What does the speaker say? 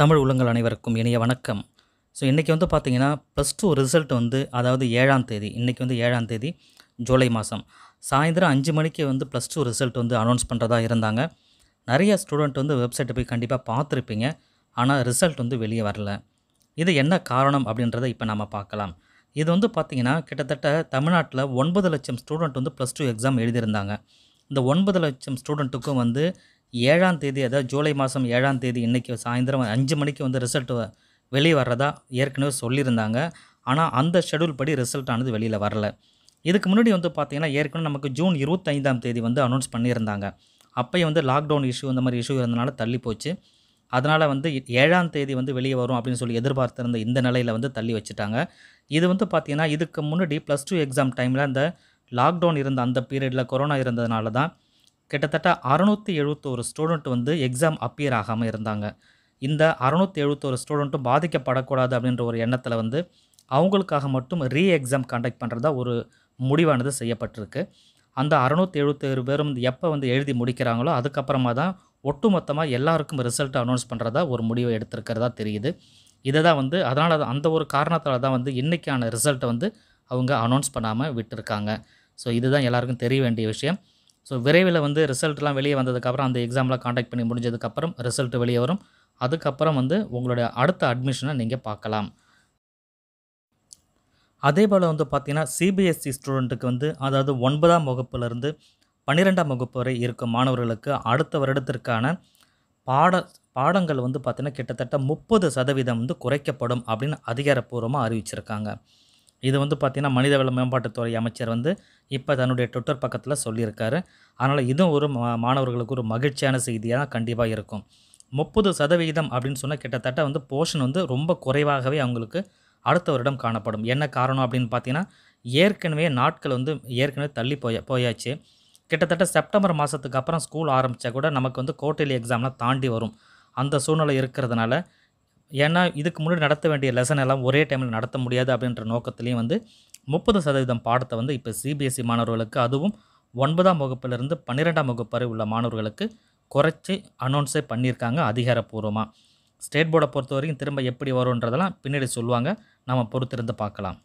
தமிழ் உள்ளங்கள் அனைவருக்கும் இனிய வணக்கம் ஸோ இன்றைக்கி வந்து பார்த்தீங்கன்னா ப்ளஸ் டூ ரிசல்ட் வந்து அதாவது ஏழாம் தேதி இன்றைக்கி வந்து ஏழாம் தேதி ஜூலை மாதம் சாயந்தரம் அஞ்சு மணிக்கு வந்து ப்ளஸ் டூ ரிசல்ட் வந்து அனௌன்ஸ் பண்ணுறதா இருந்தாங்க நிறைய ஸ்டூடெண்ட் வந்து வெப்சைட்டை போய் கண்டிப்பாக பார்த்துருப்பீங்க ஆனால் ரிசல்ட் வந்து வெளியே வரல இது என்ன காரணம் அப்படின்றத இப்போ நம்ம பார்க்கலாம் இது வந்து பார்த்திங்கன்னா கிட்டத்தட்ட தமிழ்நாட்டில் ஒன்பது லட்சம் ஸ்டூடெண்ட் வந்து ப்ளஸ் டூ எக்ஸாம் எழுதியிருந்தாங்க இந்த ஒன்பது லட்சம் ஸ்டூடெண்ட்டுக்கும் வந்து ஏழாம் தேதி அதாவது ஜூலை மாதம் ஏழாம் தேதி இன்றைக்கி சாயந்தரம் அஞ்சு மணிக்கு வந்து ரிசல்ட் வெளியே வர்றதா ஏற்கனவே சொல்லியிருந்தாங்க ஆனால் அந்த ஷெடியூல் படி ரிசல்ட் ஆனது வெளியில் வரல இதுக்கு முன்னாடி வந்து பார்த்தீங்கன்னா ஏற்கனவே நமக்கு ஜூன் இருபத்தைந்தாம் தேதி வந்து அனௌன்ஸ் பண்ணியிருந்தாங்க அப்போயும் வந்து லாக்டவுன் இஷ்யூ அந்த மாதிரி இஷ்யூ இருந்தனால தள்ளி போச்சு அதனால் வந்து ஏழாம் தேதி வந்து வெளியே வரும் அப்படின்னு சொல்லி எதிர்பார்த்திருந்த இந்த நிலையில் வந்து தள்ளி வச்சுட்டாங்க இது வந்து பார்த்திங்கன்னா இதுக்கு முன்னாடி ப்ளஸ் டூ எக்ஸாம் டைமில் அந்த லாக்டவுன் இருந்த அந்த பீரியடில் கொரோனா இருந்ததுனால தான் கிட்டத்தட்ட அறநூற்றி எழுபத்தோரு ஸ்டூடெண்ட் வந்து எக்ஸாம் அப்பியர் ஆகாமல் இருந்தாங்க இந்த அறநூற்றி எழுபத்தோரு ஸ்டூடெண்ட்டும் பாதிக்கப்படக்கூடாது அப்படின்ற ஒரு எண்ணத்தில் வந்து அவங்களுக்காக மட்டும் ரீ எக்ஸாம் கண்டக்ட் பண்ணுறதா ஒரு முடிவானது செய்யப்பட்டிருக்கு அந்த அறநூற்றி எழுபத்தேழு பேரும் எப்போ வந்து எழுதி முடிக்கிறாங்களோ அதுக்கப்புறமா தான் ஒட்டுமொத்தமாக எல்லாருக்கும் ரிசல்ட் அனௌன்ஸ் பண்ணுறதா ஒரு முடிவை எடுத்திருக்கிறதா தெரியுது இதை தான் வந்து அதனால் அந்த ஒரு காரணத்தால் தான் வந்து இன்றைக்கான ரிசல்ட்டை வந்து அவங்க அனௌன்ஸ் பண்ணாமல் விட்டுருக்காங்க ஸோ இதுதான் எல்லாருக்கும் தெரிய வேண்டிய விஷயம் ஸோ விரைவில் வந்து ரிசல்ட்லாம் வெளியே வந்ததுக்கப்புறம் அந்த எக்ஸாமில் காண்டாக்ட் பண்ணி முடிஞ்சதுக்கப்புறம் ரிசல்ட் வெளியே வரும் அதுக்கப்புறம் வந்து உங்களுடைய அடுத்த அட்மிஷனை நீங்கள் பார்க்கலாம் அதே போல் வந்து பார்த்திங்கன்னா சிபிஎஸ்சி ஸ்டூடெண்ட்டுக்கு e வந்து அதாவது ஒன்பதாம் வகுப்புலேருந்து பன்னிரெண்டாம் வகுப்பு வரை இருக்கும் மாணவர்களுக்கு அடுத்த வருடத்திற்கான பாட பாடங்கள் வந்து பார்த்திங்கன்னா கிட்டத்தட்ட முப்பது சதவீதம் வந்து குறைக்கப்படும் அப்படின்னு அதிகாரப்பூர்வமாக அறிவிச்சிருக்காங்க இது வந்து பார்த்திங்கன்னா மனிதவள மேம்பாட்டுத்துறை அமைச்சர் வந்து இப்போ தன்னுடைய ட்விட்டர் பக்கத்தில் சொல்லியிருக்காரு அதனால் இதுவும் ஒரு மாணவர்களுக்கு ஒரு மகிழ்ச்சியான செய்தியாக கண்டிப்பாக இருக்கும் முப்பது சதவிகிதம் அப்படின்னு சொன்னால் கிட்டத்தட்ட வந்து போர்ஷன் வந்து ரொம்ப குறைவாகவே அவங்களுக்கு அடுத்த வருடம் காணப்படும் என்ன காரணம் அப்படின்னு பார்த்தீங்கன்னா ஏற்கனவே நாட்கள் வந்து ஏற்கனவே தள்ளி போய போயாச்சு கிட்டத்தட்ட செப்டம்பர் மாதத்துக்கு அப்புறம் ஸ்கூல் ஆரம்பித்தா கூட நமக்கு வந்து கோட்டையில் எக்ஸாம்லாம் தாண்டி வரும் அந்த சூழ்நிலை இருக்கிறதுனால ஏன்னா இதுக்கு முன்னாடி நடத்த வேண்டிய லெசன் எல்லாம் ஒரே டைமில் நடத்த முடியாது அப்படின்ற நோக்கத்துலேயும் வந்து முப்பது சதவீதம் பாடத்தை வந்து இப்போ சிபிஎஸ்சி e மாணவர்களுக்கு அதுவும் ஒன்பதாம் வகுப்பிலிருந்து பன்னிரெண்டாம் வகுப்பு வரை உள்ள மாணவர்களுக்கு குறைச்சி அனௌன்ஸே பண்ணியிருக்காங்க அதிகாரப்பூர்வமாக ஸ்டேட் போர்டை பொறுத்த வரைக்கும் திரும்ப எப்படி வரும்ன்றதெல்லாம் பின்னாடி சொல்லுவாங்க நம்ம பொறுத்திருந்து பார்க்கலாம்